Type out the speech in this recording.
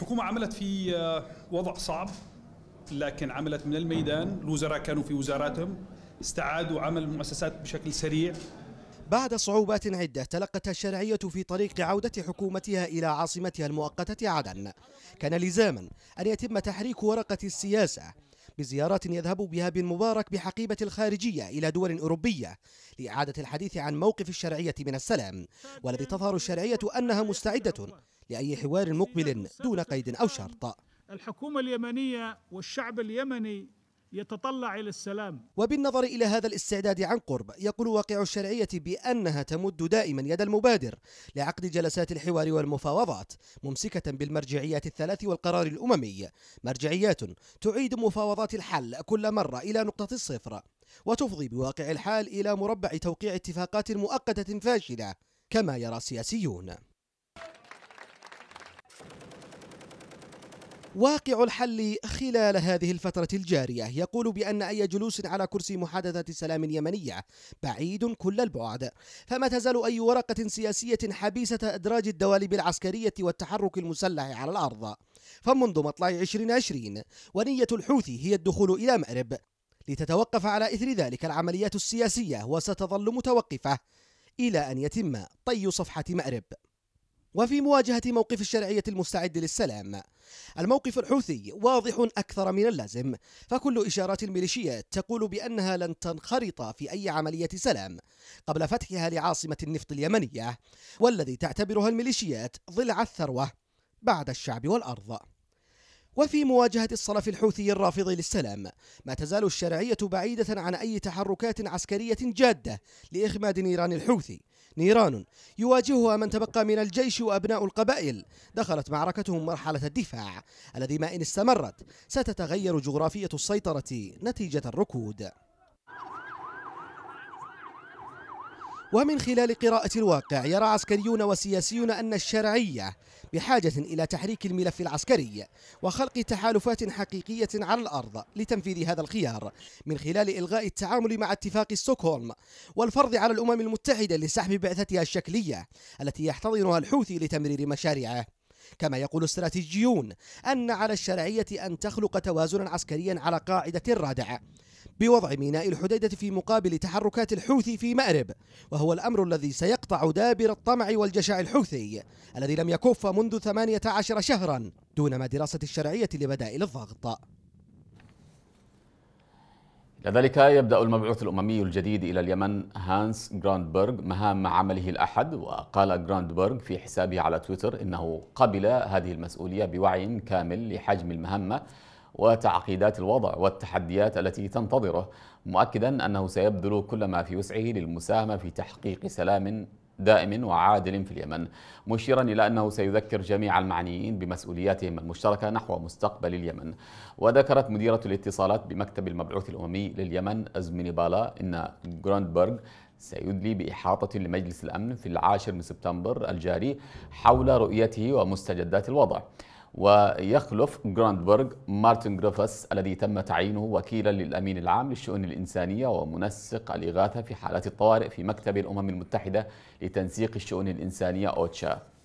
الحكومة عملت في آه، وضع صعب لكن عملت من الميدان الوزراء كانوا في وزاراتهم استعادوا عمل المؤسسات بشكل سريع بعد صعوبات عدة تلقتها الشرعية في طريق عودة حكومتها إلى عاصمتها المؤقتة عدن كان لزاما أن يتم تحريك ورقة السياسة بزيارات يذهب بها بن مبارك بحقيبة الخارجية إلى دول أوروبية لإعادة الحديث عن موقف الشرعية من السلام والذي تظهر الشرعية أنها مستعدة لأي حوار مقبل دون قيد أو شرط الحكومة اليمنية والشعب اليمني يتطلع إلى السلام وبالنظر إلى هذا الاستعداد عن قرب يقول واقع الشرعية بأنها تمد دائما يد المبادر لعقد جلسات الحوار والمفاوضات ممسكة بالمرجعيات الثلاث والقرار الأممي مرجعيات تعيد مفاوضات الحل كل مرة إلى نقطة الصفر وتفضي بواقع الحال إلى مربع توقيع اتفاقات مؤقتة فاشلة كما يرى السياسيون واقع الحل خلال هذه الفترة الجارية يقول بأن أي جلوس على كرسي محادثة سلام يمنية بعيد كل البعد فما تزال أي ورقة سياسية حبيسة إدراج الدواليب العسكرية والتحرك المسلح على الأرض فمنذ مطلع 2020 ونية الحوثي هي الدخول إلى مأرب لتتوقف على إثر ذلك العمليات السياسية وستظل متوقفة إلى أن يتم طي صفحة مأرب وفي مواجهة موقف الشرعية المستعد للسلام. الموقف الحوثي واضح أكثر من اللازم، فكل إشارات الميليشيات تقول بأنها لن تنخرط في أي عملية سلام قبل فتحها لعاصمة النفط اليمنية، والذي تعتبرها الميليشيات ضلع الثروة بعد الشعب والأرض. وفي مواجهة الصرف الحوثي الرافض للسلام ما تزال الشرعية بعيدة عن أي تحركات عسكرية جادة لإخماد نيران الحوثي نيران يواجهها من تبقى من الجيش وأبناء القبائل دخلت معركتهم مرحلة الدفاع الذي ما إن استمرت ستتغير جغرافية السيطرة نتيجة الركود ومن خلال قراءة الواقع يرى عسكريون وسياسيون أن الشرعية بحاجة إلى تحريك الملف العسكري وخلق تحالفات حقيقية على الأرض لتنفيذ هذا الخيار من خلال إلغاء التعامل مع اتفاق ستوكهولم والفرض على الأمم المتحدة لسحب بعثتها الشكلية التي يحتضنها الحوثي لتمرير مشاريعه كما يقول استراتيجيون أن على الشرعية أن تخلق توازنا عسكريا على قاعدة رادعة بوضع ميناء الحديدة في مقابل تحركات الحوثي في مأرب وهو الأمر الذي سيقطع دابر الطمع والجشع الحوثي الذي لم يكف منذ 18 شهرا دونما دراسة الشرعية لبدائل الضغط كذلك يبدأ المبعوث الأممي الجديد إلى اليمن هانس جراندبرغ مهام عمله الأحد وقال جراندبرغ في حسابه على تويتر إنه قبل هذه المسؤولية بوعي كامل لحجم المهمة وتعقيدات الوضع والتحديات التي تنتظره مؤكدا أنه سيبذل كل ما في وسعه للمساهمة في تحقيق سلام دائم وعادل في اليمن مشيرا إلى أنه سيذكر جميع المعنيين بمسؤولياتهم المشتركة نحو مستقبل اليمن وذكرت مديرة الاتصالات بمكتب المبعوث الأممي لليمن أزميني بالا إن جروندبرغ سيدلي بإحاطة لمجلس الأمن في العاشر من سبتمبر الجاري حول رؤيته ومستجدات الوضع ويخلف جراندبرغ مارتن جريفس الذي تم تعيينه وكيلا للأمين العام للشؤون الإنسانية ومنسق الإغاثة في حالات الطوارئ في مكتب الأمم المتحدة لتنسيق الشؤون الإنسانية أوتشا